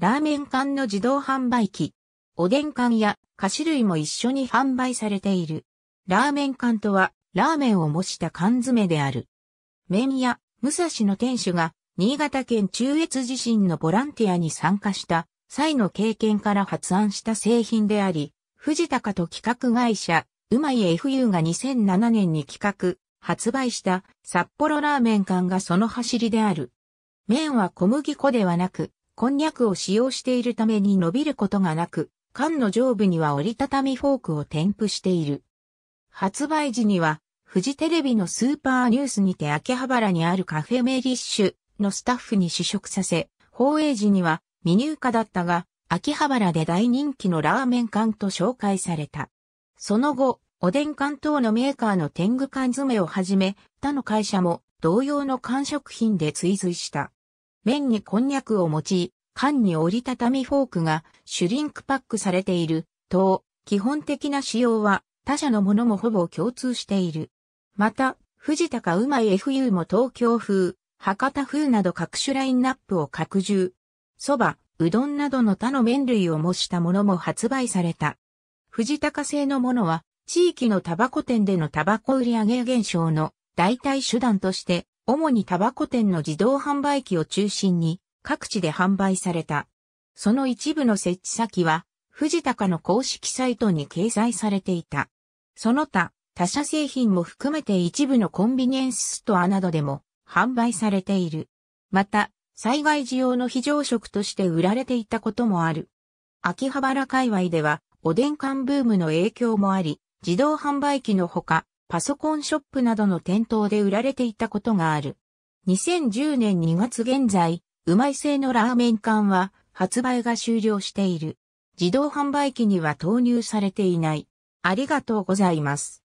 ラーメン缶の自動販売機。おでん缶や菓子類も一緒に販売されている。ラーメン缶とは、ラーメンを模した缶詰である。麺屋、武蔵の店主が、新潟県中越地震のボランティアに参加した際の経験から発案した製品であり、藤高と企画会社、うまい FU が2007年に企画、発売した札幌ラーメン缶がその走りである。麺は小麦粉ではなく、こんにゃくを使用しているために伸びることがなく、缶の上部には折りたたみフォークを添付している。発売時には、フジテレビのスーパーニュースにて秋葉原にあるカフェメリッシュのスタッフに試食させ、放映時には未入荷だったが、秋葉原で大人気のラーメン缶と紹介された。その後、おでん缶等のメーカーの天狗缶詰をはじめ、他の会社も同様の缶食品で追随した。麺にこんにゃくを持ち、缶に折りたたみフォークがシュリンクパックされている、等、基本的な仕様は他社のものもほぼ共通している。また、藤田かうまい FU も東京風、博多風など各種ラインナップを拡充。蕎麦、うどんなどの他の麺類を模したものも発売された。藤高製のものは、地域のタバコ店でのタバコ売上減少の代替手段として主にタバコ店の自動販売機を中心に各地で販売された。その一部の設置先は、藤高の公式サイトに掲載されていた。その他、他社製品も含めて一部のコンビニエンスストアなどでも販売されている。また、災害時用の非常食として売られていたこともある。秋葉原界隈では、おでん缶ブームの影響もあり、自動販売機のほか、パソコンショップなどの店頭で売られていたことがある。2010年2月現在、うまい製のラーメン缶は発売が終了している。自動販売機には投入されていない。ありがとうございます。